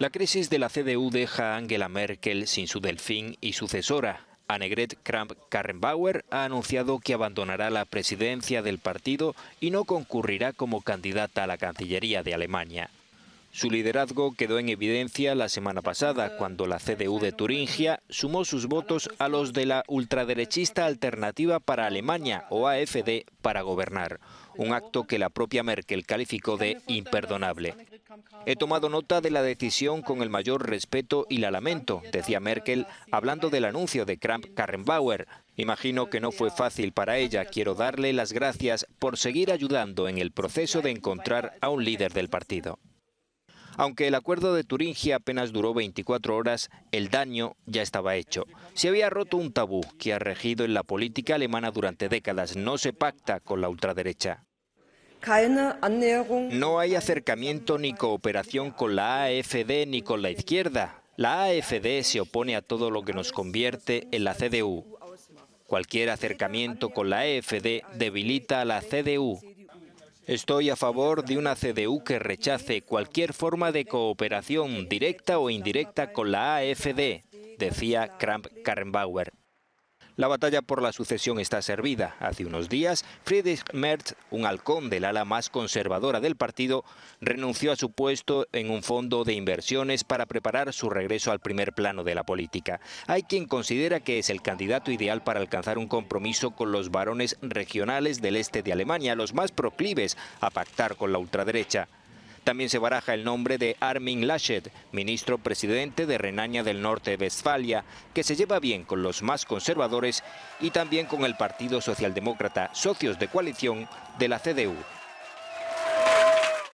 La crisis de la CDU deja a Angela Merkel sin su delfín y sucesora. Annegret Kramp-Karrenbauer ha anunciado que abandonará la presidencia del partido y no concurrirá como candidata a la Cancillería de Alemania. Su liderazgo quedó en evidencia la semana pasada, cuando la CDU de Turingia sumó sus votos a los de la ultraderechista Alternativa para Alemania, o AFD, para gobernar, un acto que la propia Merkel calificó de imperdonable. He tomado nota de la decisión con el mayor respeto y la lamento, decía Merkel, hablando del anuncio de Kramp-Karrenbauer. Imagino que no fue fácil para ella. Quiero darle las gracias por seguir ayudando en el proceso de encontrar a un líder del partido. Aunque el acuerdo de Turingia apenas duró 24 horas, el daño ya estaba hecho. Se había roto un tabú que ha regido en la política alemana durante décadas. No se pacta con la ultraderecha. No hay acercamiento ni cooperación con la AFD ni con la izquierda. La AFD se opone a todo lo que nos convierte en la CDU. Cualquier acercamiento con la AFD debilita a la CDU. Estoy a favor de una CDU que rechace cualquier forma de cooperación directa o indirecta con la AFD, decía Kramp-Karrenbauer. La batalla por la sucesión está servida. Hace unos días, Friedrich Merz, un halcón del ala más conservadora del partido, renunció a su puesto en un fondo de inversiones para preparar su regreso al primer plano de la política. Hay quien considera que es el candidato ideal para alcanzar un compromiso con los varones regionales del este de Alemania, los más proclives a pactar con la ultraderecha. También se baraja el nombre de Armin Laschet, ministro presidente de Renania del Norte-Westfalia, que se lleva bien con los más conservadores y también con el Partido Socialdemócrata, socios de coalición de la CDU.